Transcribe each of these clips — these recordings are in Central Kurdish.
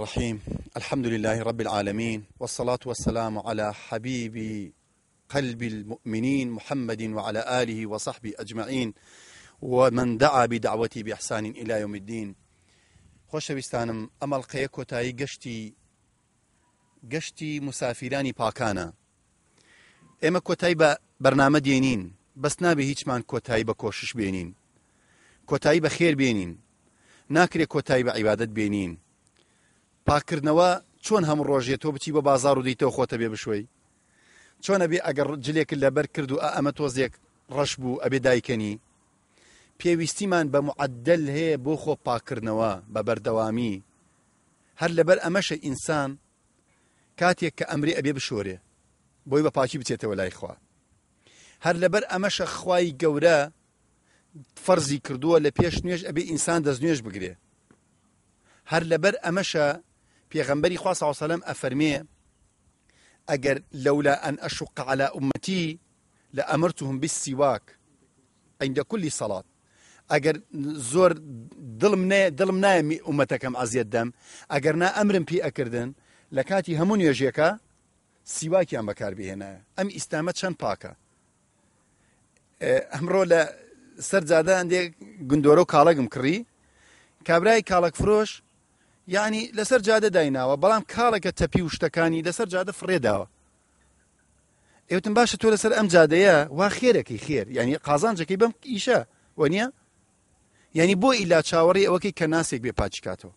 الرحيم الحمد لله رب العالمين والصلاة والسلام على حبيب قلب المؤمنين محمد وعلى آله وصحبه أجمعين ومن دعا بدعوتي بإحسان إلى يوم الدين خوش بستانم أما کۆتایی گەشتی قشتي قشتي مسافراني باكانا إما كوتاي برنامج دينين بس نابي هيتش من كوتاي بكوشش بينين كوتاي بخير بينين ناكري كوتاي بعبادت بينين پاکردنەوە چۆن هەم ڕۆژێت تۆ بچی بە بازار و دیتەوە خۆتە بێ بشوی چۆنە بێ ئەگەر جلێکت لەبەر کرد و ئەمە تۆزێک ڕەش بوو ئەبێ دایکەنی پێویستیمان بە معدل هەیە بۆ خۆ پاکردنەوە بە بەردەوامی هەر لەبەر ئەمەشە ئینسان کاتێک کە ئەمری ئەبێ بشۆرێ بۆی بە پاکی بچێتەوە لای خوا هەر لەبەر ئەمەشە خوای گەورە فەرزی کردووە لە پێش نوێژ ئەبێ ئینسان دەست نوێژ بگرێ هەر لەبەر ئەمەشە پێغەمبەری خوا ساوسەلم ئەفەرمێ ئەگەر لەولا ئەن ئەشق على ئومەتی لە ئەمرتهم بالسیواک عند كل صلاة ئەگەر زۆر دڵم نێ دڵم نایە ئومەتەکەم ئازیەت دەم ئەگەر نا ئەمرم پێ ئەکردن لە کاتی هەموو نوێژیەکە سیواکیان بەکار بهێنە ئەم ئیسلامە چەند پاکە ئەمڕۆ لە سەرجادە هەندێک گندۆرە و کاڵەگم کڕی کابرای کاڵک فرۆش ینی لەسەر جادە دایناوە بەڵام کاڵێکە تەپی و شتەکانی لەسەر جادە فڕێداوە ئێوتم باشە تۆ لەسەر ئەم جادەیە وا خێرەکەی خێر ینی قازانجەکەی بەم ئیشە و نییە ینی بۆ ئیلا چاوەڕی ئەوەکەی کە ناسێک بێ پاچکاتەوە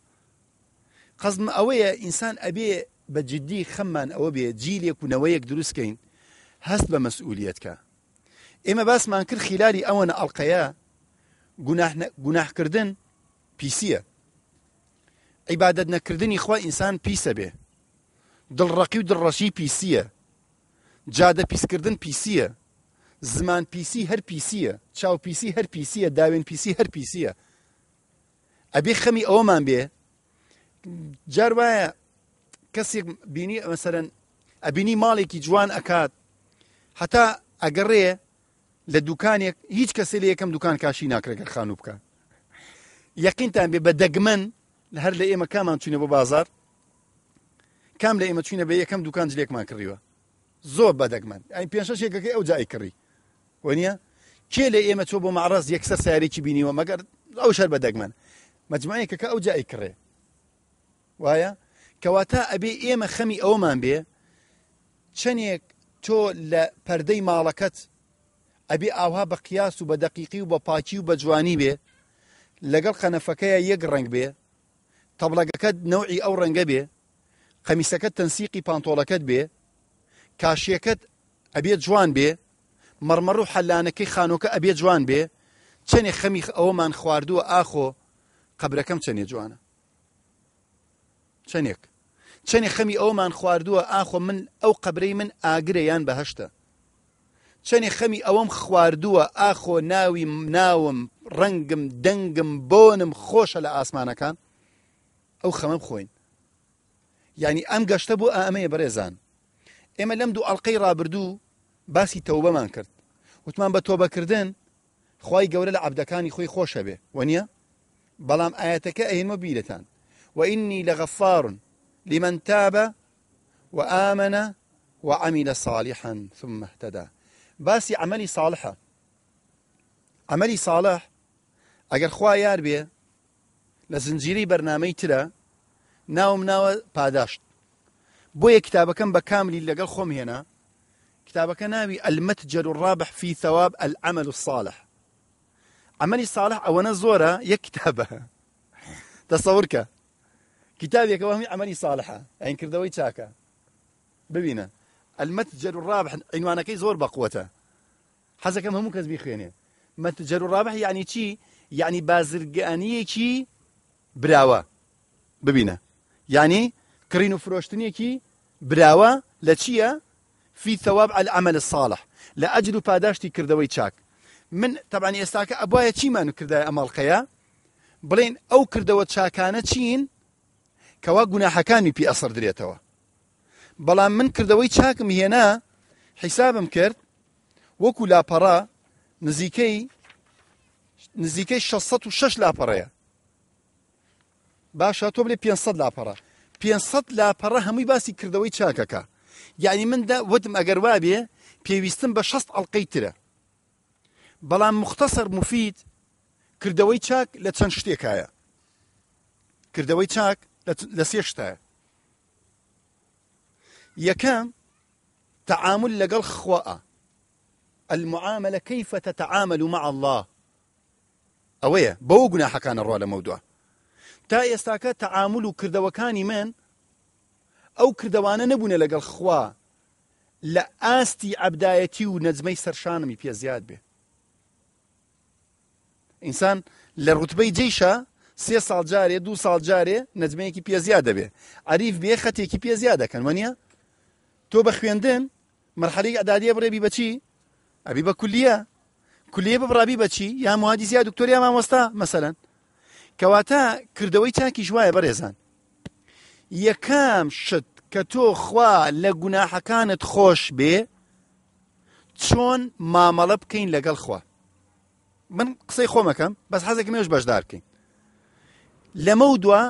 قەزم ئەوەیە ئینسان ئەبێ بە جددی خەممان ئەوە بێ جیلێک و نەوەیەک دروستکەین هەست بە مەسئولیتکە ئێمە باسمان کرد خیلاری ئەوەنە ئەڵلقەیە گوناهکردن پیسە عیبادت نەکردنی خوا ئینسان پیسە بێ دڵڕقی و دڕەشی پیسیە جادە پیسکردن پیسیە زمان پیسی هەر پیسیە چاو پیسی هەر پیسیە داوێن پیسی هەر پیسیە ئەبێ خەمی ئەوەمان بێ جار وایە کەسێک بینی مەسەرەن ئەبینی ماڵێکی جوان ئەکات هەتا ئەگەڕێ لە دوکانێک هیچ کەسێ لە یەکەم دوکان کاشی ناکرێگەر خانوو بکە یەقینتان بێ بە دەگمەن هەر لە ئێمە کامان چوینە بۆ بازار کام لە ئێمە چوینە بە یەکەم دوکان جلێکمان کڕیوە زۆر بەدەگمان ئەین پێشەش یەکەکەی ئەو جای کڕی وەنیە کێ لە ئێمە چۆ بۆ مەعرەز یەکسەر سیارێکی بینیوە مەگەر ئەو شەر بەدەگمان مەجمعەکەکە ئەو جای کڕێ وایە کەواتە ئەبێ ئێمە خەمی ئەومان بێ چەندێک تۆ لە پەردەی ماڵەکەت ئەبێ ئاها بە قیاس و بە دەقیقی و بە پاکی و بە جوانی بێ لەگەڵ خەنەفەکەیە یەک ڕنگ بێ تەبلەگەکەت نەوعی ئەو ڕەنگە بێ قەمیسەکەت تەنسیقی پانتۆلەکەت بێ کاشیەکەت ئەبێت جوان بێ مەرمەڕ و حەلانەکەی خانۆکە ئەبێ جوان بێ چنێ خەمی ئەوەمان خواردووە ئاخۆ قبرەکەم چنێ جوانە چنێک چنێ خەمی ئەومان خواردووە ئاخۆ من ئەو قبرەی من ئاگرە یان بەهشتە چنێ خەمی ئەوەم خواردووە ئاخۆ ناوی ناوم ڕەنگم دەنگم بۆنم خۆشە لە ئاسمانەکان او خەمە خوين يعني ام گەشتە بۆ ئەمەیە اما لم دو القيرا بردو باسي توبه تەوبەمان کرد وتمان بتوبه كردن خی گەورە لە خوي خۆی خۆشە بێ وەنیە بەڵام ئاەتەکە ئەهێنمە وإني لغفار لمن تاب وآمن وعمل صالحا ثم اهتدى باسي عملي صالحة عملي صالح اگر خوا يار بيه لە زنجیری بەرنمەی ترە ناوم ناو پاداشت بۆیە کتابەکەم بە کاملی لەگەڵ خوم هنا کتابەکە ناوی المتجر الرابح فی ثواب العمل الصالح عملی صالح ئەوەنە زۆرە يا کتابە تەسەورکە کتابێکەوە هەمی ئەمەری صالحە ئەین کردەوەی چاکە ببینە ئەلمەت جەرڕابح زور بقوته بەقوتە حەزەکەم هەموو کەس بیخوێنێ الرابح يعني یعنی چی یعنی تشي براوە ببینە ینی کڕین و فرۆشتنیەکی براوە لە چییە فی تەواب ئەعمل ساڵح لە ئەجل و پاداشتی کردەوەی چاک من تەبانی ئێستاکە ئەبواە چیمان کردای ئەمەڵقەیە بڵێن ئەو کردەوە چاکانە چین کەوا گوناحەکانی پی ئەسەر درێتەوە بەڵام من کردەوەی چاکم هێنا حیسابم کرد وەکو لاپەڕا نزیکەی نزیکەی 6 لاپەڕەیە باشە تۆ بێ 500 لاپەڕە 500 لاپەڕە هەمووی باسی کردەوەی چاکەکە یعنی مندا وتم ئەگەر وابێ پێویستم بە شەست ئەڵلقەی ترە بەڵام مختصر مفید کردەوەی چاک لە چەند شتێکایە کردەوەی چاک لە سێ شتایە یەکەم تەعامل لەگەڵ خواە المعاملە كيف تتعامل مع الله ئەوەیە بەو گوناحەکانە ڕوا لە مەودووە تا ئێستاکە تەعامل و کردەوەکانی من ئەو کردەوانە نەبوونە لەگەڵ خوا لە ئاستی عبدایەتی و نەزمەی سەرشانمی پێ زیاد بێ ئینسان لە ڕوتبەی جیشە سێ ساڵ جارێ دو ساڵ جارێ نەزمەیەکی پێ زیاد دەبێ عریف بێ خەتێکی پێ زیاد دەکەن وەنیە تۆ بە خوێندن مرحەلی ئەدادیە بڕێبی بەچی ئەبی بە کولیە کولیە بڕابی بەچی یا مهادیسیا دکتۆریا مامۆستا مەسەرەن کەواتە کردەوەی چاکی ژوایە بەڕێزان یەکەم شت کە تۆ خوا لە گوناحەکانت خۆش بێ چۆن مامەڵە بکەین لەگەڵ خوا من قسەی خۆمەکەم بەس حەزێک مێش بەشدار بکەین لەمە دووە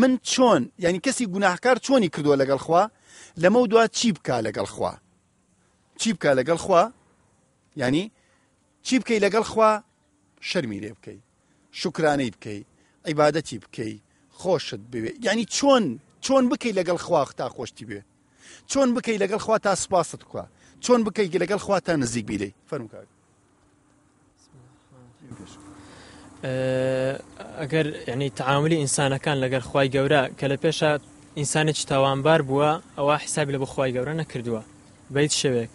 من چۆن یعنی کەسی گوناهکار چۆنی کردووە لەگەڵ خوا لەمە دووە چی بکە لەگەڵ خوا چی بکە لەگەڵ خوا ینی چی بکەی لەگەڵ خوا شەرمی لێ بکەی شکرانەی بکەی عیبادەتی بکەی خۆشت بوێ یعنی چۆن چۆن بکەی لەگەڵ خواخ تا خۆشتی بێ چۆن بکەی لەگەڵ خوا تا سپاست کووە چۆن بکەی لەگەڵ خوا تا نزیک بیدەی فەرم کار ئەگەر یعنی تعاملی ئینسانەکان لەگەر خی گەورە کە لە پێشە ئینسانێکی تاوانبار بووە ئەوە حیسابی لە بەخوای گەورە نەکردووە بەیت شەوێک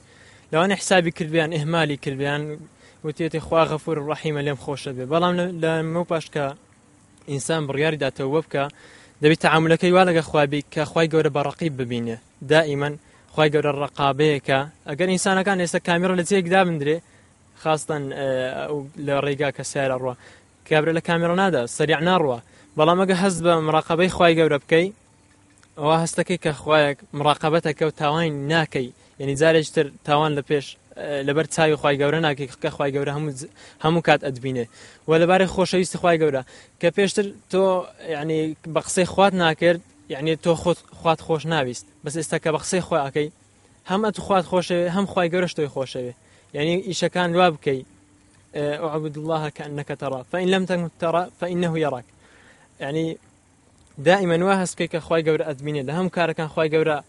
لەوانە حیسابی کردیان ئهمالی کردیان وتێتی خوا غەفور ڕحیمە لێم خۆشە بێ بەڵام لەمە پاشکە ئینسان بڕیاری داتەوە وە بکە دەبێت تعاملەکەی وا لەگە خوابی کە خی گەورە بەڕقی ببینێ دائیمەن خی گەورە ڕقابەیەکە ئەگەر ئینسانەکان ئێستا کامیرە لە جێکدا بندرێ خاستن لە ڕێگا کە سیارە ڕوە کابرا لە کامیرە نادا سریع ناڕوە بەڵام ئەگە هەست بە مراقبەی خی گەورە بکەی ئەوە هەستەکەی کە خوایەک مراقبەتەکە و تاوان ناکەی یعنی جارێکتر تاوان لە پێش لەبەر چاوی خی گەورە ناکەکە خی گەورە هەموو کات ئەدبینێ و لەبارەی خۆشەویستی خی گەورە کە پێشتر تۆ یعنی بە قسەی خوات ناکرد یعنی تۆ خوات خۆش ناویست بەس ئێستا کە بە قسەی خۆیاکەی هەمە تو خوات خۆشەوێ هەم خی گەورە شتۆی خۆشەوێ یعنی ئیشەکان وا بکەیت عبد الله كأنك ترى فإن لم تكن ترى فإنه يراك يعني دائما واهس كيك خوي جورا أدميني لهم كاركان خوي جورا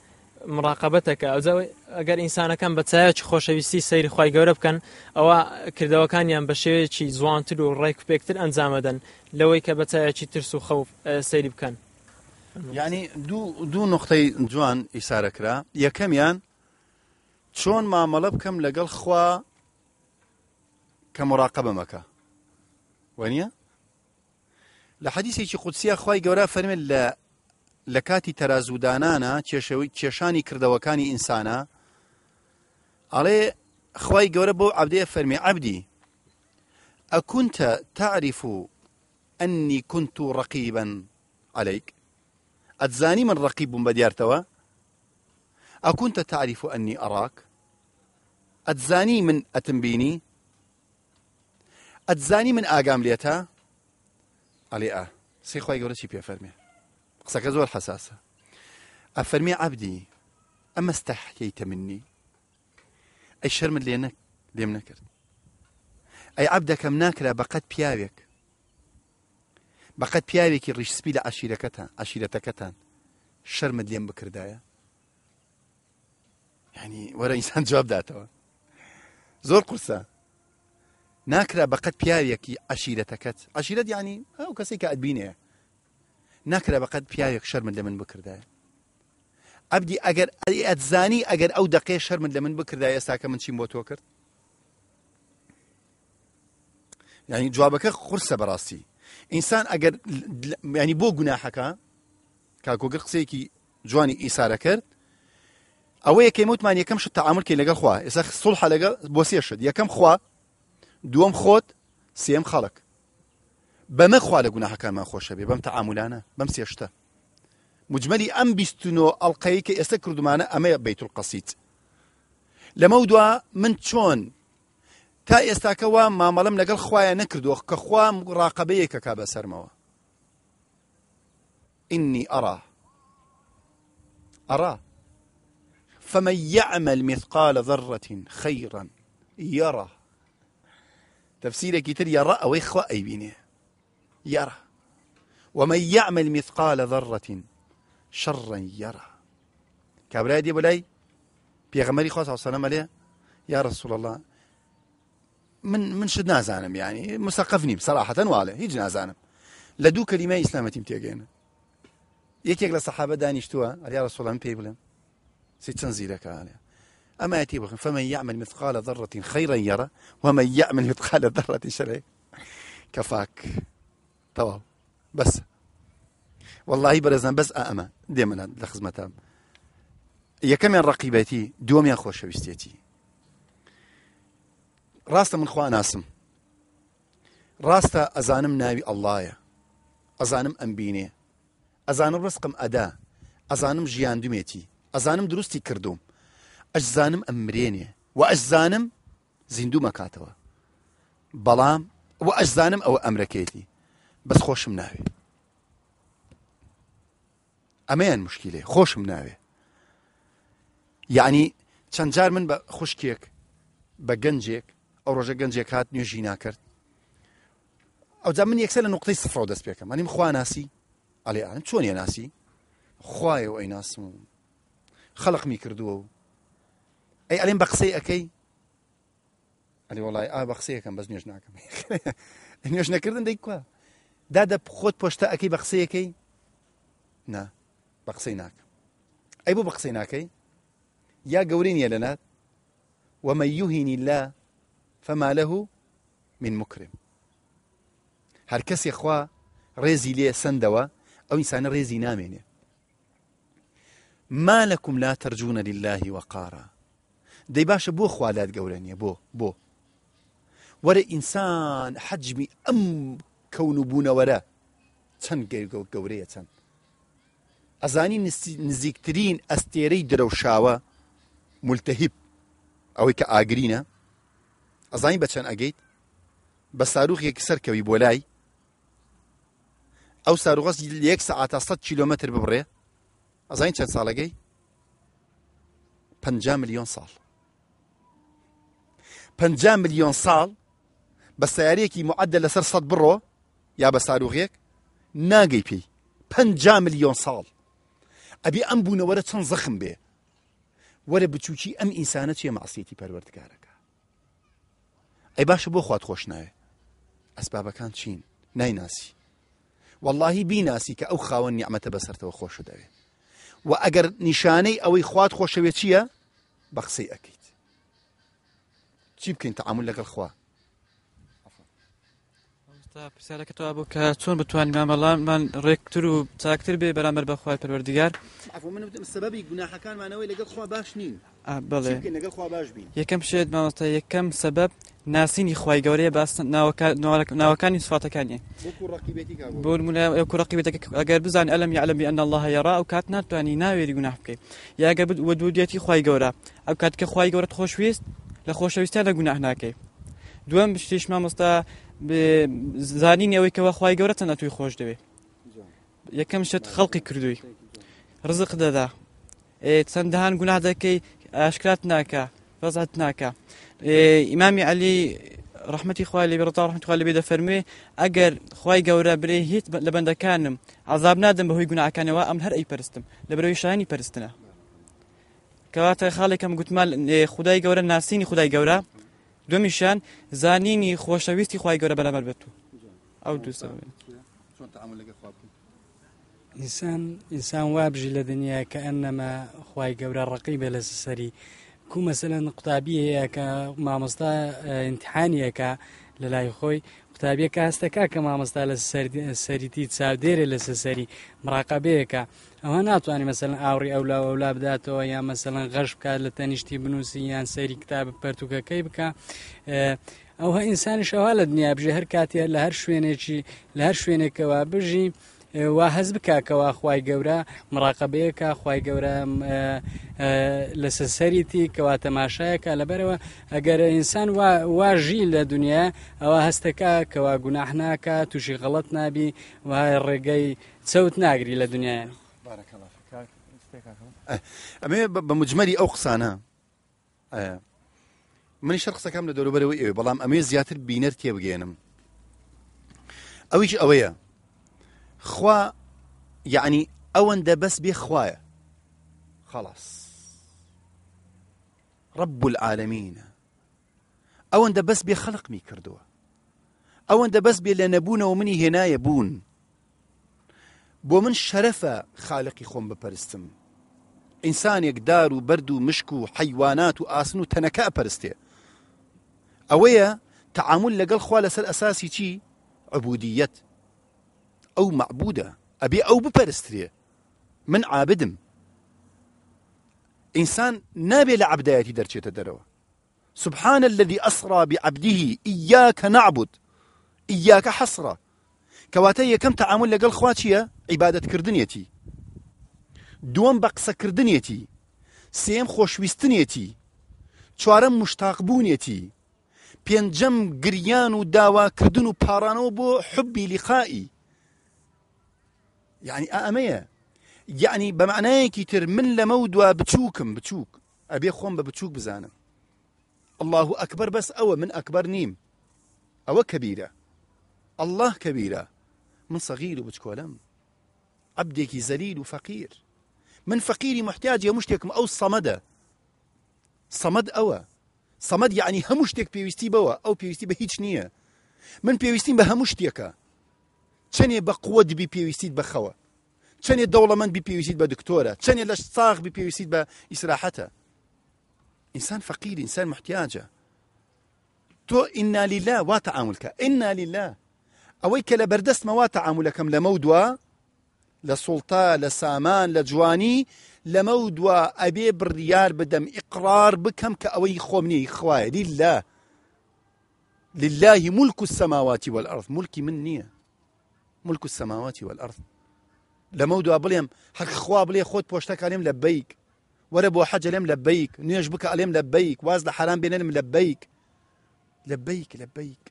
مراقبەتەکە ئەوزەوە ئەگەر ئینسانەکان بە چایەکی خۆشەویستی سەیری خی گەورە بکەن ئەوە کردەوەکانیان بە شێوەیەکی زوانتر و ڕێک پێکتر ئەنجامەدەن لەوەی کە بە چایەکی ترس و خەوف سەیری بکەن ینی دوو نقطەی جوان ئیسارەکرا یەکەمیان چۆن مامەڵە بکەم لەگەڵ خوا کە مراقە بەمەکە وەنیە لە حەدیسێکی قوتسیە خی گەورە فەرمێت لە لە کاتی تەرازودانانە کێشەوەی کێشانی کردەوەکانی ئینسانە ئەڵێ خی گەورە بۆ عبدەیە فەرمی عبدی ئەکونتە تعریف و ئەنی كنت رقیبن عليك ئەتزانی من ڕقی بووم بە دیارتەوە ئەکونتە تعریف و ئەنی ئەراک ئەتزانی من ئەتم بینی ئەتزانی من ئاگام لێتە ئەلێ ئا سێخوای گەورە چی پێفەرمێ سكزور حساسة أفرمي عبدي أما استحييت مني أي شرم اللي نك اللي منكر أي عبدك مناكرة بقد بيابك بقد بيابك الرش سبيل عشيرتكتان عشيرتكتان شرم اللي بكر دايا يعني ورا إنسان جواب داته زور قرصة ناكرة بقد بيابك كت عشيرت يعني أو كسيك أدبينيك ناکرا بەقەت پیاوێک شەرمن لە من بکردایە ئەبدی ئەگەر ئەتزانی ئەگەر ئەو دقێ شەرمن لە من بکردای ئێستاکە من چیم بۆ تۆ کرد ینی جوابەکە قرسە بەڕاستی ئینسان ئەگەر ینی بۆ گوناحەکە کاکۆگە قسەیەکی جوانی ئیسارە کرد ئەوە یەکەی وتمان یەکەم شت تەعاملکەی لەگە خوا ئێستا سڵح لەگە بۆ سێشت یەکەم خوا دووەم خۆت سێم خەڵک بەمەخوا لە گوناهەکانمان خۆشە بێ بەم تەعاامولانە بەم سێشتە مجملی ئەم بیستنەوە ئەڵلقەیە کە ئێستا کردومانە ئەمەیە بیت قەسییت لەمە دووە من چۆن تا ئێستاکەەوە مامەڵم لەگەڵ خوایە نەکردووە کە خوا ڕاقبەیەکە کا بەسەرمەوە إني أرى أرى فمن يعمل مثقال ذرة خيرا يرى تفسيرك كتير يرى أو إخوة أي بينه يرى ومن يعمل مثقال ذرة شرا يره کابرای دی صلى الله عليه وسلم عليه يا رسول الله من من شد نازانم يعني مثقفني بصراحة وعلى هیچ نازانم لدو کلمه اسلامتیم تیگینه یەکێک لە سەحابە يا رسول الله من بڵێن سيد تنزيلك زیرەکانێ أما يأتي بخن فمن يعمل مثقال ذرة خيرا يرى ومن يعمل مثقال ذرة شرا كفاك تەواو بەس واللهی بەرەزان بەس ئەمە دێمەە لە خزمەتە یەکەمیان ڕقیبەتی دووەمیان خۆشەویستێتی ڕاستە من خوا ناسم ڕاستە ئەزانم ناوی ئەلهە ئەزانم ئەمبینێ ئەزانم ڕستقم ئەدا ئەزانم ژیاندومێتی ئەزانم دروستی کردوم ئەشزانم ئەمرێنێ و ئەشزانم زیندوو مەکاتەوە بەڵام و ئەشزانم ئەوە ئەمرەکێتی بەس خۆشم ناوێ ئەمەیان مشکیلێ خۆشم ناوێ یعنی چەند جار من بە خوشکێک بە گەنجێک ئەو ڕۆژە گەنجێک هات نوێژی ناکرد ئەو جا من یەکسەر لە نقطەی سفرەوە دەست پێکەم ئەنیم خوا ناسی ئەلێ ئەم چۆن یە ناسی خوایەوە ئەی ناسم و خەڵقمی کردووە و ئەی ئەلێم بە قسەی ئەەکەی ئەلی وڵای ئا بە قسەیەکەم بەس نوێژ ناکەم نوێژ نەکردن دەیکوە دا دە خۆت پۆشتە ئەەکەی بە قسەیەکەی نا بە قسەی ناکە ئەی بۆ بە قسەی ناکەی یا گەورین یە لەنات ومە یوهینی لا فما له من مکرم هەر کەسێک خوا ڕێزی لێ سندەوە ئەو ئینسانە ڕێزی نامێنێ ما لەکوم لا تەرجونە للهی وەقارە دەی باشە بۆ خوالات گەورە نیە بۆ بۆ وەرە ئینسان حەجمی ئەم کەون و بوونەوەرە چەند گەرگۆ گەورەیە چەند ئەزانی نزیکترین ئەستێرەی درەوشاوە ملتەهیب ئەوەی کە ئاگرینە ئەزانی بەچەند ئەگەیت بە ساروخێکی سەرکەوی بۆ لای ئەو ساروغەس یەک سەعاتە 100 کیلومتر ببڕێ ئەزانی چەند ساڵەگەی 5 میلیۆن ساڵ 5 میلیۆن ساڵ بە سیارەیەکی معدە لەسەر سەد بڕۆ یا بە ساروغێک ناگەی پێی پ میلیۆن ساڵ ئەبێ ئەم بوونەوەرە چەند زەخم بێ وەرە بچووکی ئەم ئینسانە چیە ماسیەتی پەروەردگارەکە ئەی باشە بۆ خوات خۆش ناوێ ئەسبابەکان چین نایناسی واللهی بیناسی کە ئەو خاوە نیعممەتە بەسەرەوە خۆش دەوێت و ئەگەر نیشانەی ئەوەی خوات خۆشەوێت چییە بە قسەی ئەکەیت چی بکەین تەعامل لەگەڵ خوا تا پرسیارەکەەوە بوو کە چۆن بتوانین مامەڵاممان ڕێکتر و چاکتر بێ بەرامبەر بەخوای پەروەردیگار سببی گوناحەکانمانەوەی لەگەڵ خوا باش نین بڵێ یەکەم شێت مامۆستا یەکەم سبب ناسینی خی گەورەیە باس ناوەکانی سواتەکانی بۆ کوڕقیبێتەکە ئەگەر بزان ئەلم یعلمی ئەن الله یێرا ئەو کات ناتوانانی ناوێری گوناح بکەیت یاگە بت وە دوودێتی خی گەورە ئەو کات کە خی گەورەت خۆشویست لە خۆشەویستە لە گوناح ناکەی دوم شتیش مامۆستا زانین ئەوەی کەەوە خی گەورە تەنە توی خۆش دەوێ یەکەم شت خەڵکی کردووی ڕزق دەدا چەندەهان گونا دەکەی ئاشکات ناکە ڕزات ناکە ئیمامی علی ڕحمەتی خخوای لە بێڕتا ڕحمتخوا لەبێ دەفەرمێ ئەگەر خی گەورە برێ هیچ لە بەندەکانم عذاب نادەم بەهۆی گوناکانەوە ئەم هەر ئەی پەرستم لە برەوەی شانی پەرستنە کەواتە خاڵێکم گوتمان خدای گەورە ناسینی خدای گەورە دومیشان زانینی خۆشەویستی خی گەورە بەرەبەر بێت و ئەو دووسە ئینسان ئینسان وابژی انسان دنیا کە ئەنەما که انما خواهی گره رقیبه سەری کو مثلا قطابیه یا که مامۆستا انتحانیه اه، که للای خوی قوتابیەکە هەستەکە کە مامەستا لە سەریتی چاودێرە لەسە سەری مراقبەیەەکە ئەوە ناتوانانی مەسەن ئاوری ئەولا ئەولا بداتەوە یا مەسەن غەش بکات لە تەنیشتی بنووسی یان سەری کتاب پەرتوکەکەی بکە. ئەوها ئینسانی شەوا لە دنیا بژێ هەر کاتێ لە هەر شوێنێکی لە هەر شوێنێکەوە بژی وا هەز بکاکەوە خی گەورە مراقبەیەکە خی گەورە لە سەسەریتی کەوا تەماشایەکە لەبەرەوە ئەگەر ئینسان وا ژی لە دنیا ئەوە هەستەکە کەوا گوناحناکە تووشی غەڵت نابی وای ڕێگەی چەوت ناگری لە دنیاە ئەمێ بە مجمەری ئەو قسانە منی شەر قسەکەم لە دەوروبەرەوەی ئێوێ بەڵام ئەمێ زیاتر بینەر تێبگەێنم ئەویش ئەوەیە خوا يعني ئەوەندە بەس بێ خوایە خلاص رب العالمين ئەوەندە بەس بێ خەلقمی کردووە ئەوەندە بەس بێ لە نەبوونەوە منی هێنایە بوون بۆ من شرفة خالقي خۆم ببرستم إنسان دار و بەرد حيوانات مشک و برستي أويا تعامل لقل خوالة لەسەر أساسي تي عبودیت ئەو مەعبودە ئەبێ ئەو بپەرسترێ من عابدم ئینسان نابێ لە عبدایەتی دەرچێتە دەرەوە سبحان الذي أسرى بعبده إياك نعبد إياك حسرة کەواتە یەکەم تەعامل لەگەڵ خوا چییە عیباەتکردنیەتی دووەم بە قسەکردنیەتی سێم خۆشویستنیەتی چوارەم مشتاقبوونیەتی پێنجەم گریان و داواکردن و پارانەوە بۆ حبی لیخایی يعني أمية يعني بمعنى كتير من لمود بتشوكم بتشوك أبي خون ببتشوك بزانا الله أكبر بس أو من أكبر نيم أو كبيرة الله كبيرة من صغير وبتكولم عبدك زليل وفقير من فقير محتاج يا أو الصمدة صمد أو صمد يعني همشتك بيوستي بوا أو بيوستي بهيج نية من بيوستين بهمشتك تشني بقوة بي بيوستيد بخوا چەندێ دەوڵەمەند بیپێویستیت بە دکتۆرە چەندێ لە ساغ بیپێویستیت بە ئیسراحەتە ئینسان فەقیر انسان فقير انسان ئیننالی تو انا لله ئیننالی انا لله اويك لە بەردەستمەوا تەعاملەکەم لەمە لمودوا لە سوڵتا لە سامان لە جوانی لەمە دووە ئەبێ بڕیار بدەم ئقرار لله لله ملك السماوات والأرض ملكي من نية ملك السماوات والأرض لەمە دو بڵێم حەقخوا بڵێ خۆت پۆشتەکانیم لە بیک وەرە بۆ حەجلم لە بیک نوێژ بکە ئەلێم لە بیک واز لە حرام بێنم لە بیک لە بیک لە بیک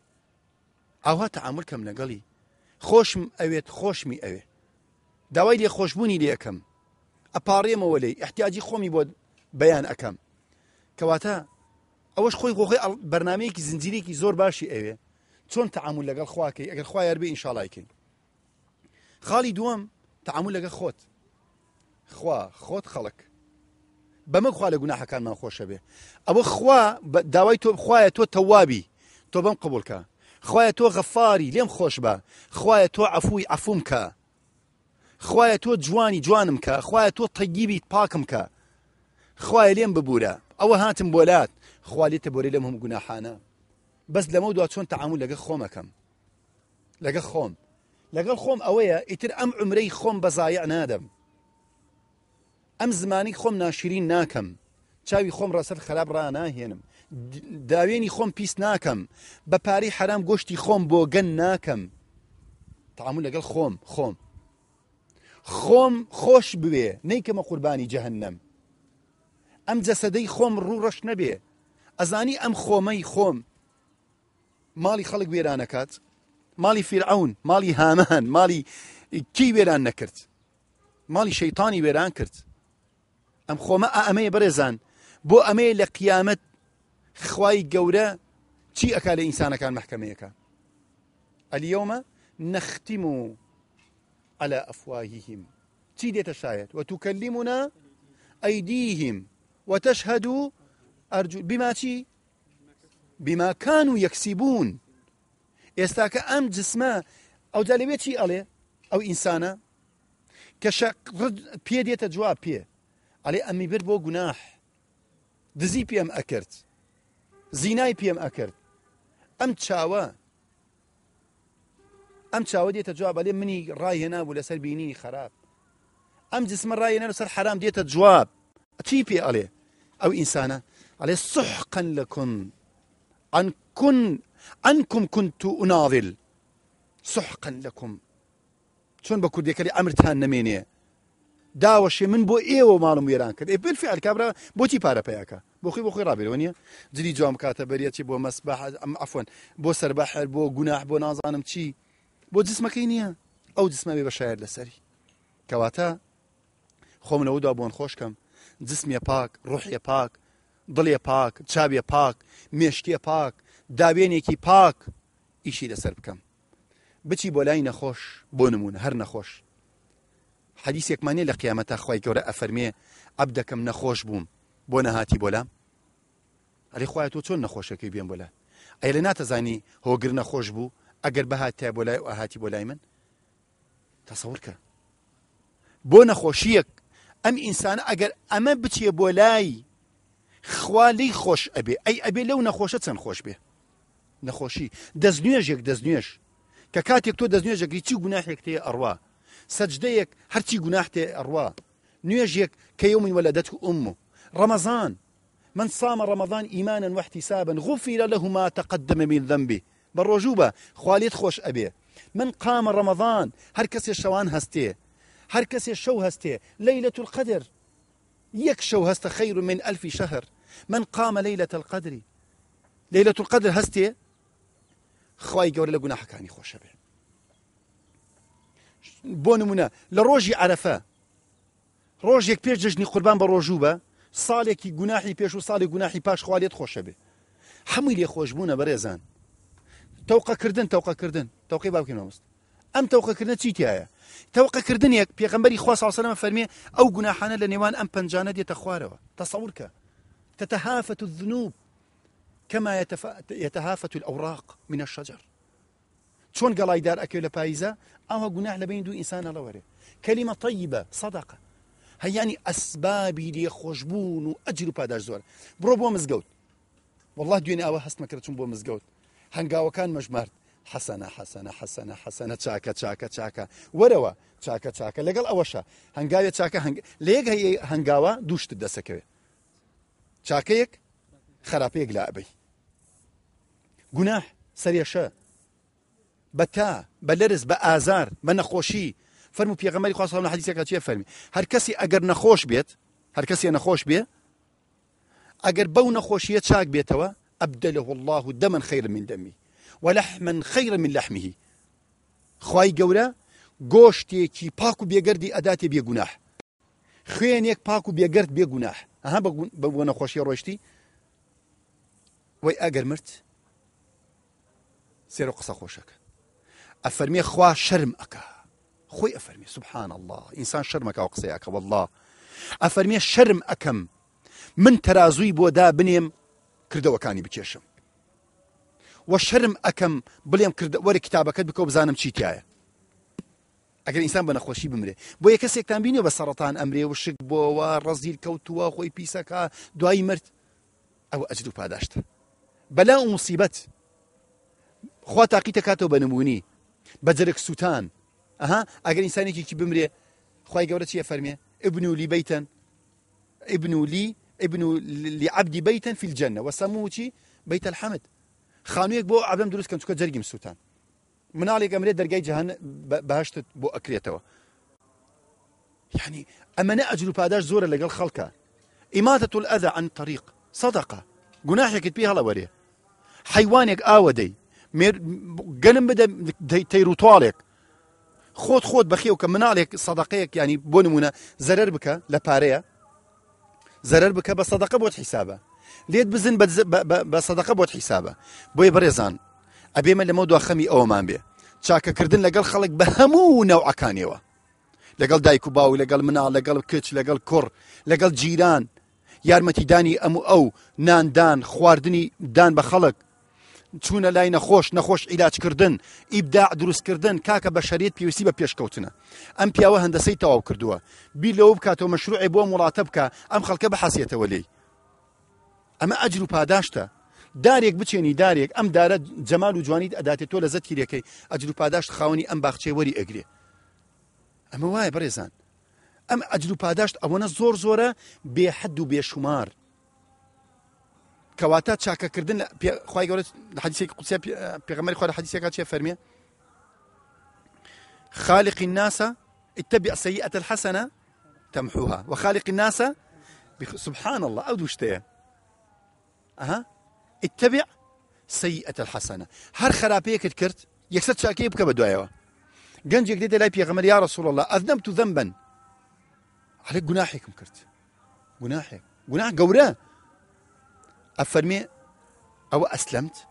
ئاوا تەعاملکەم لەگەڵی خۆشم ئەوێت خۆشمی ئەوێ داوای لێ خۆشببوونی لێەکەم ئەپارێمەوە لی احتیاجی خۆمی بۆ بەیان ئەەکەم کەواتە ئەوەش خۆی خۆخی بەرنمەیەکی زنجیرێکی زۆر باشی ئەوێ چۆن تەعامل لەگەڵ خواکەی ئەگەر خوایار بێ ئینشاڵایکەین خاڵی دووەم تەعامل لەگە خۆت خوا خۆت خەڵک بەمە خوا لە گوناحەکانمان خۆشە بێ ئەوە خوا داوای تۆ بخوایە تۆ تەوابی تۆ بەم قبولکە خوایە تۆ غەفاری لێم خۆش بە خوایە تۆ ئەفووی ئەفومکە خوایە تۆ جوانی جوانم کە خوایە تۆ تەگیبیت پاکم کە خوایە لێم ببورە ئەوە هاتم بۆلات خوالێتە بۆری لەم هەم گوناحانە بەس لەمە دو چۆن تەعامل لەگە خۆمەکەم لەگە خۆم لەگەڵ خۆم ئەوەیە ئیتر ئەم عمرەی خۆم بەزایە نادەم ئەم زمانی خۆم ناشرین ناکەم چاوی خۆم ڕەسەر خراپ ڕناهێنم داوێنی خۆم پیس ناکەم بە پارەی حرام گۆشتی خۆم بۆ گەن ناکەم تەعامل لەگەڵ خۆم خۆم خۆم خۆش بوێ نەیکەمە قوربانی جەهنم ئەم جەسەدەی خۆم ڕوو ڕەش نەبێ ئەزانی ئەم خۆمەی خۆم ماڵی خەڵک وێرانەکات ماڵی فیرعون ماڵی هامان ماڵی کی وێران نەکرد ماڵی شەیتانی وێران کرد ئەم خۆمە ئەمەیە بەڕێزان بۆ ئەمەیە لە قیامەت خوای گەورە چی ئەکا لە ئینسانەکان محکمەیەەکە ئەلیۆمە نەختیم و على أفواههم تيدي تشايت وتكلمنا أيديهم وتشهد أرجو بما تي بما كانوا يكسبون يستاك أم جسمه أو دلبي شيء علي أو إنسانة كشك رد بيه ديت جواب بي علي أمي بير بو جناح دزي بي ام أكرت زيناي بي ام أكرت أم تشاوا أم تشاوا ديت جواب علي مني راي هنا ولا سر بيني خراب أم جسم راي هنا وسر حرام ديت جواب تي بي علي أو إنسانة علي سحقا لكم عن كن ئەنکم كنت ئوناڵل سحقن لەکم چۆن بە کوردیەکەی ئەمرتان نامێنێ داوەشێ من بۆ ئێوە ماڵم وێران کرد بل فعلکابرا بۆچی پارەپەیەکە بۆخی بۆ خۆی ڕابێەوە نیە جلی جوام کاتە بەریەتی بۆ مەسبح ئەم ئەفۆن بۆ سربەحر بۆ گوناح بۆ نازانم چی بۆ جسمەکەی نییە ئەو جسمەوێ بە شاعر لەسەری کەواتە خۆم لەەوەدا بۆن خۆشکەم جسمە پاک ڕحیە پاک دڵێ پاک چاوێ پاک مێشکێ پاک داوێنێکی پاک ئیشی لەسەر بکەم بچی بۆ لای نەخۆش بۆ نمونە هەر نەخۆش حەدیسێکمانێ لە قیامەتە خی گەورە ئەفەرمێ ئەب دەکەم نەخۆش بووم بۆ نەهاتی بۆلام ئەلی خخوایە تۆ چۆن نەخۆشەکەی بێن بۆ لە ئەی لە ناتەزانی هۆگر نەخۆش بوو ئەگەر بەهاتیا بۆ لای و ئاهاتی بۆ لای من تەسەورکە بۆ نەخۆشیەک ئەم ئینسانە ئەگەر ئەمە بچیە بۆ لای خوا لی خۆش ئەبێ ئەی ئەبێ لەو نەخۆشە چەند خۆش بێ نەخۆشی دەستنوێژێک دەستنوێژ کە کاتێک تۆ دەستنوێژێکی چی گوناحێک تێ ئەڕوا سەجدەیەک هەرچی گوناح تێ ئەڕوا نوێژێک کە يوم ولدته أمه رمضان من صام رمضان إيمانا واحتسابا غفر له ما تقدم من ذنبه بەڕۆژوبە خواليت خوش ابي من قام رمضان هر كس شەوان هستي هر كس شەو هستي ليله القدر يك شو هست خير من الف شهر من قام ليله القدر ليله القدر هستي خی گەورە لە گوناحەکانی خۆشە بێ بۆ نمونە لە ڕۆژی عرەفە ڕۆژێک پێش جژنی قوربان بە ڕۆژوو بە ساڵێکی گوناحی پێش و ساڵی گوناحی پاش خوالێت خۆشە بێ هەمووی لێ خۆشببوونە بەڕێزان تەوقەکردن تەوقەکردن تەوقی باوکی مامست ئەم تەوقەکردن چیتیایە تەوقەکردنێک پێغمبەری خوا ساوسەلمە فەرمێ ئەو گوناحانە لە نێوان ئەم پنجانە دێتە خوارەوە تەسەورکە تتهافت الذنوب كما يتهافت الأوراق من الشجر چۆن گەڵایدار ئەکەو لە پاییزە ئەوە گوناح لە بین دوو ئینسانە لەوەرێ کەلیمە طیبە سەدەقە هەیانی يعني ئەسبابی لێ خۆشببوون و ئەجر و پاداش زۆر بڕۆ بۆ مزگەوت والله دوێنێ ئەوە هەستمەکرد چون بۆ مزگەوت حسنة حسنة حسنة حەسەنە حەسەنە حەسەنە چاکە چاکە چاکە وەرەوە چاکە چاکە لەگەڵ ئەوەشە هەنگاوێ چاکە لێک هەیە هەنگاوە دووشت دەسەکەوێت چاکەیەک خراپەیەک لا أبي گناه سەرێشە بتا بلرز با آزار با ئازار فرمو پیغمبری خواست و پێغەمەری خواستڵام لە فرمی هر کسی اگر نخوش بیت هر کسی نخوش کەسی اگر بو نخوشیت چاک بیت و ابدله الله دما خیر من و ولحما خیر من لحمه خوای گەورە پاکو پاک ادات بی گناه خوین یک پاکو بیگرد بی گناه ئەها بو نخوشی روشتی وەی اگر مرت سێرە قسە خۆشەکە ئەفەرمیە خوا شەرم ئەکە خۆی ئەفەرمی سبحان الله ئینسان شەرمەکە و قسەیەکە والله ئەفەرمیە شەرم ئەەکەم من تەازووی بۆدا بنێم کردەوەکانی بکێشم وە شەرم ئەەکەم بڵێم وەرە کتابەکەت بکە بزانم چیتیایە ئەگەر ئینسان بە نەخۆشی بمرێ بۆ یە کەسێکتان بینێ بە سەرەتان ئەمرێ و شک بۆەوە ڕزیر کەوتووە خۆی پیسەکە دوایی مرد ئەوە ئەجد و پاداشتە بەلا و مصیبەت خوا تاقی تکاتەوە بنمونی بزرک سوتان اها اگر انسانی ئەگەر ئینسانێکی بمرێ خی گەورە چیە فەرمێ ابن لی بیتن ابن لی ابن لعبدی بیتن في الجنة وسموچی بیت الحمد بو عبدم ئابم کن کەم جرگیم سوتان من مناڵێک ئەمرێت درگای جهان بهشت بو ئەکرێتەوە يعني اما ئەجر و پاداش زۆرە لەگەڵ خەڵکە ئیماتە الأذى عن طريق صدقة جناحك تبيها هەڵە وەرێ حیوانێک آوا دەی گەلم بدە تەیروتواڵێک خۆت خۆت بەخێو کە مناڵێک سەدەقەیەک ینی بۆ نمونە زەرەر بکە لە پارەیە زەرەر بکە بە سەدەقە بۆت حیسابە لێت بزن بە سەدەقە بۆت حیسابە بۆی بەڕێزان ئەبێمە لەمە دواخەمی ئەوەمان بێ چاکەکردن لەگەڵ خەڵک بە هەموو نەوعەکانیەوە لەگەڵ دایک و باو لەگەڵ مناڵ لەگەڵ کچ لەگەڵ کوڕ لەگەڵ جیران یارمەتیدانی ئەمو ئەو ناندان خواردنی دان بە خەڵک چوونە لای نەخۆش نەخۆش ئیلاجکردن ئیبدا دروستکردن کاکە بە شەریت پێویستی بە پێشکەوتنە ئەم پیاوە هەندەسەی تەواو کردووە بی لەوە بکاتەوە مەشروعی بۆ وڵاتە بکە ئەم خەڵکە بەحەسیێتەوە لێی ئەمە ئەجر و پاداشتە دارێک بچێنی دارێک ئەم دارە جەمال و جوانیت ئەداتێت تۆ لە زەتیرەکەی ئەجر و پاداشت خاونی ئەم باخچێ وەری ئەگرێ ئەمە وایە بەڕێزان ئەم ئەجر و پاداشت ئەوەنە زۆر زۆرە بێحد و بێشمار كواتا تشاكا كردن خويا گەورە الحديث قوچ بيغمر اه، خويا الحديث حدیسێکا شي فرميه خالق الناس اتبع السيئة الحسنة تمحوها وخالق الناس سبحان الله أو دوشتية أها اتبع سيئة الحسنة هر خرابية كتكرت يكسر شاكي بك بدوايوا قنج يقدر لا بيغمر يا رسول الله أذنبت ذنبا عليك جناحك مكرت جناحك جناح قوراه أفرمي أو أسلمت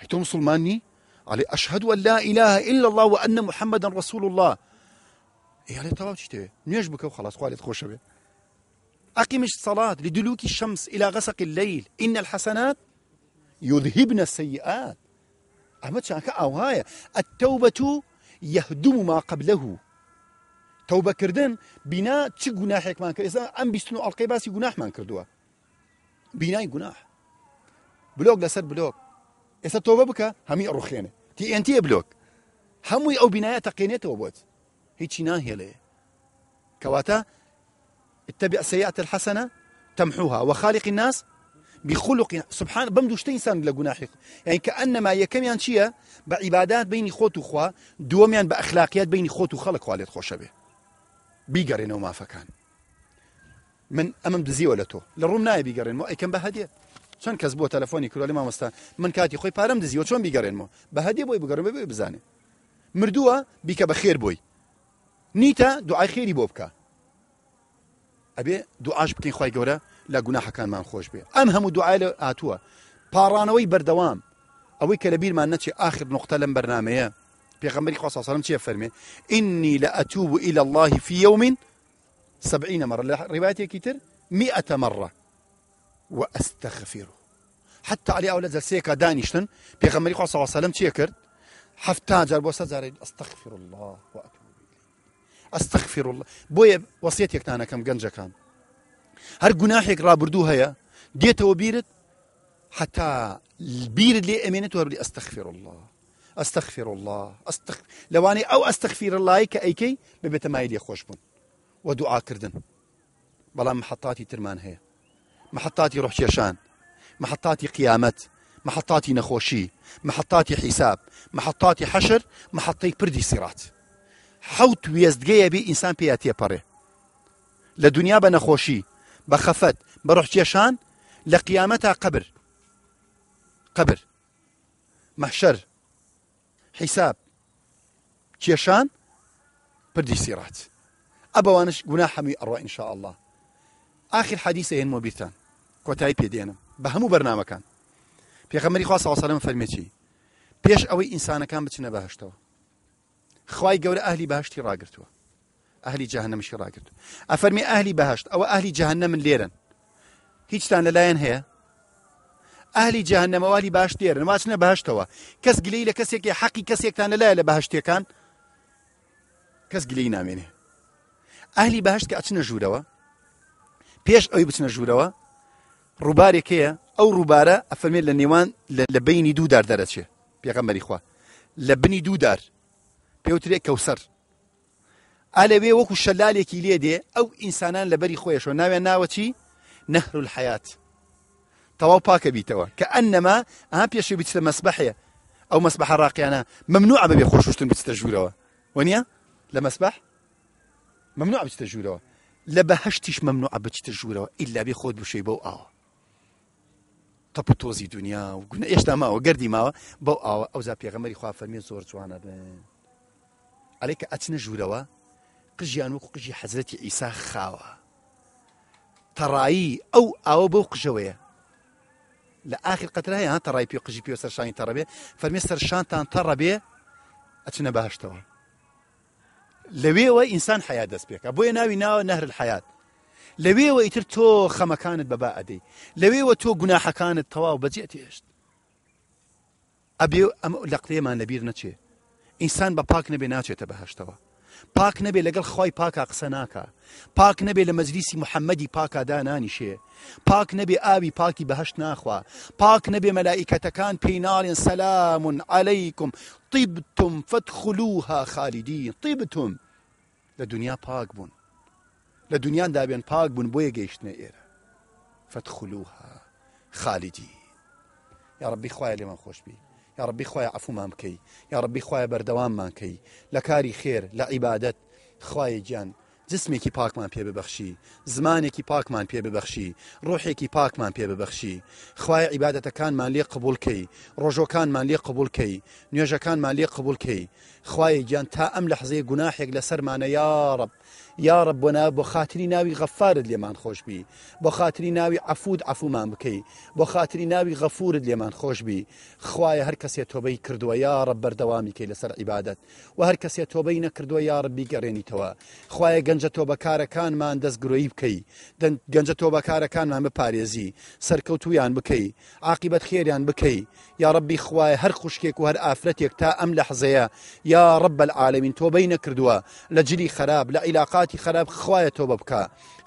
هيتو مسلماني علي أشهد أن لا إله إلا الله وأن محمدا رسول الله إيه علي طبعا تشتوي نيش بك وخلاص خوالي تخوش بي أقيم الصلاة لدلوك الشمس إلى غسق الليل إن الحسنات يذهبن السيئات أحمد شانك أو هاي التوبة يهدم ما قبله توبة كردن بنا تشي قناحك مانك إذا أم بيستنو ألقي باسي قناح مان كردوه جناح بلوك لسر بلوك إذا توبة بك همي أروخينة تي هەمی ڕوخێنە تیNT بلۆک هەمووی ئەو بینایە تەقێنێتەوە بۆت هي لي كواتا اتبع سيئة الحسنة تمحوها وخالق الناس بخلق سبحان بم دوشتي انسان جناح يعني كانما كم شيا بعبادات بيني خوت وخوا دوميان باخلاقيات بيني خوت وخلق والد خوشبه بيقرن وما فكان من ئەمەم دزیوە لە تۆ لە ڕوم نایە بیگەڕێنەوە ئەیکەم بە هەدێ چۆن کەس بۆ تەلفۆنی کورالی مامۆستا من کاتی خۆی پارەم دزیوە چۆن بیگەڕێنەوە بە هەدێ بۆی بگەڕم بێ بزانێ مردووە بیکە بە خێر بۆی نیتە دوعای خێری بۆ بکە ئەبێ دوعاش بکەین خی گەورە لە گوناحەکانمان خۆش بێ ئەم هەموو دوعای لە هاتووە پاڕانەوەی بەردەوام ئەوەی کە لە بیرمان نەچێ آخر نقطە لەم بەرنمەیە پێغمبەری خۆسەسەرم چیە فەرمێ ئینی لە ئەتووب إلى الله في يوم سبعين مرة رواية كتر مئة مرة وأستغفره حتى علي أولاد زلسيكا دانيشتن بيغمري قوة صلى الله عليه وسلم تيكر حفتا جار بو أستغفر الله وأتوب إليه أستغفر الله بوية وصيتك أنا كم گنجا كان هر گناحك رابردو هيا ديتو بيرت حتى البيرد لي امينته بلي استغفر الله استغفر الله استغفر لواني او استغفر الله كايكي ببيت مايلي خوش بون ودعاء كردن بلا محطاتي ترمان هي محطاتي روح شيشان محطاتي قيامت محطاتي نخوشي محطاتي حساب محطاتي حشر مححتەی بردي سيرات حوت وێستگەیە بي انسان بياتي باري لدنيا بنخوشي بخفت بروح شيشان لقيامتها قبر قبر محشر حساب شيشان بردي سيرات ئەبوانش گونا حەمی ئەڕوا انشاء الله آخر حەدیسە هێنمە بیران کۆتایی پێدێنم بە هەموو بەرنمەکان پێغەمەری خوا ساوسەرم فەرمێکی پێش ئەوەی ئینسانەکان بچنە بەهشتەوە خی گەورە ئەهلی باشتی ڕاگرتووە ئەهلی جاهنەمشی ڕاگرتو ئەفەرمی ئەهلی بەهشت ئەوە ئەهلی جاهنە من لێرن هیچتان لەلایەن هەیە ئالی جاهنەمەوالی باش دێرن واچنە باشتەوە کەس گلەی لە کەسێکی حەقی کەسێکتان لەلایە لە بەهشتەکان کەس گلەی نامێنێ ئەهلی بەهشت کە ئەچنە ژوورەوە پێش ئەوی بچنە ژوورەوە ڕووبارێکەیە ئەو ڕووبارە ئەفەرمێت لە نێوان لە بینی دوو دار دەرەچێ پێغەمبەری خوا لە بنی دوو دار پێوترێک کەوسەر ئالەوێ وەکو شەلالێکی لێ دێ ئەو ئینسانان لە بەری خۆیشەوە ناوێن ناوەچی نەهر الحیات تەواو پاکە بیتەوە کە ئەنەما ئەها پێشی بچتە مەسبحەیە ئەو مەسبح ڕاقیانە ممنوع بەبێ خۆشوشتن بچتە ژوورەوە وەنیە لە مەسبح ممنوع بچتە ژوورەوە لە بەهشتیش مەمنوع بچتە ژوورەوە ئللا بێ خۆت بشەی بەو ئاوە تەپ تۆزی دنیا و گونە ئێشتا ماوە گەردی ماوە بەو ئاوە ئەوزا پێغەمەری خوا فەرمی زۆر جوانە بێن ئەلێککە ئەچنە ژوورەوە قژیان وەکو قژی حەزرەتی ئیسا خاوە تەڕایی ئەو ئاوە بەو قژەوەیە لە آخر قەترای ها تەڕای پێ قژی پێ سەرشانی تەڕەبێ فەرمی سەرشانتان تەڕەبێ ئەچنە باشتەوە لەوێەوە ئینسان حیات دەست پێکە بۆیە ناوی ناوە نەهر حیات لەوێەوە ئیتر تۆ خەمەکانت بەبا ئەدەی لەوێەوە تۆ گوناحەکانت تەواو بەجێ تێشت ئەبێ ئەم لە قلێمان لەبیر نەچێ ئینسان بە پاک نەبێ ناچێتە بەهشتەوە پاک نبي لەگەڵ خی پاکە قسە ناکە نبي نەبێ محمدي مەزلیسی داناني پاکادا نانیشێ نبي آبي ئاوی پاکی بەهشت ناخوا پاک نەبێ مەلایکەتەکان پێیناڵێن سەلامون عەلەیکم طیبتم فەتخلوها خالیدین طیبتم لە دنیا پاک بوون لە دنیان دابێن پاک بوون بۆیە گەیشتنە ئێرە فەتخلوها خالیدی یا ڕبی خوای لێمان یا ڕبی خخوایە ئەفومان بکەی یا ڕبی خخوایە بەردەواممان کەی لە کاری خێر لە عیبادت خخوای گیان جسمێکی پاکمان پێ ببەخشی زمانێکی پاکمان پێ ببەخشی ڕۆحێکی پاکمان پێ ببەخشی خوای عیباەتەکانمان لێ قبولکەی ڕۆژۆکانمان لێ قبولکەی نوێژەکانمان لێ قبولکەی خوای گیان تا ئەم لە حزەیە گوناحێک لە سەرمانە یارب یارب بۆنا بۆ خاتری ناوی غەفارت لێمان خۆشببی بۆ خاتری ناوی عفود عفومان بکەی بۆ خاتری ناوی غەفورت لێمان خۆشببی خوایە هەر کەسێ تۆبەی کردووە یارب بەردەوامی کەی لەسەر عیبادت و هەر کەسێ تۆبەی نەکردووە یارب بیگەڕێنیتەوە خوایە گەن گەنجە تۆبەکارەکانمان دەستگرۆیی بکەی گەنجە تۆبەکارەکانمان بپارێزی سەرکەوتویان بکەی عقیبەت خێریان بکەی یا ڕبی خوای هەر خوشکێک و هەر ئافرەتێک تا ئەم لە حزەیە یا ڕب العالمین تۆبەی نەکردووە لە جلی خراب لە عیلاقاتی خراب خوایە تۆبە بکە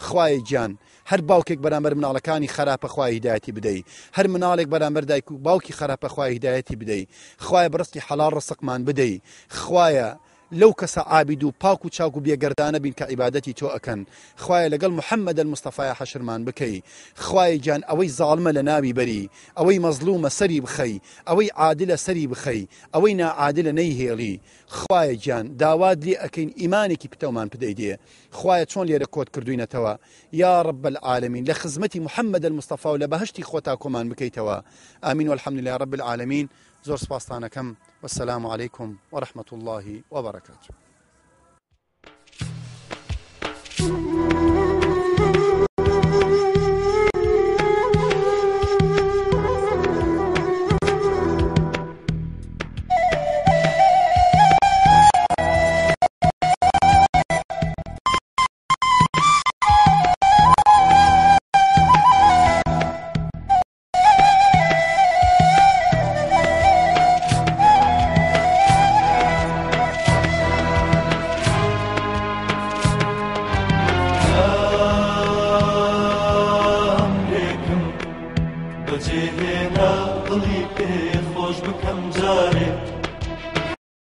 خوای گیان هەر باوکێک بەرامبەر مناڵەکانی خراپەخوای هدایەتی بدەیت هەر مناڵێک بەرامبەر دایک و باوکی خراپەخوای هدایەتی بدەیت خوای بڕستی حەلا ڕسقمان بدەیت خوایە كسا عابدو باكو تشاكو بيقردانا بين كعبادتي تو أكن خوايا لقل محمد المصطفى يا حشرمان بكي محەممەد جان أوي ظالمة خوای گیان أوي مظلومة سري بخي أوي عادلة سري بخي بخەی عادلة عادلە سەری خوايا جان داواد لي أكين إيماني كي بتو ئەەکەین بدأي دي خوايا تون لي ركوت كردوين توا يا رب العالمين لخزمتي محمد المصطفى مستەفا خوتاكو لە بكي توا آمين والحمد لله رب العالمين زۆر سپاسستانەکەم وەسەسلام عليكم ورحمة الله وبركاته.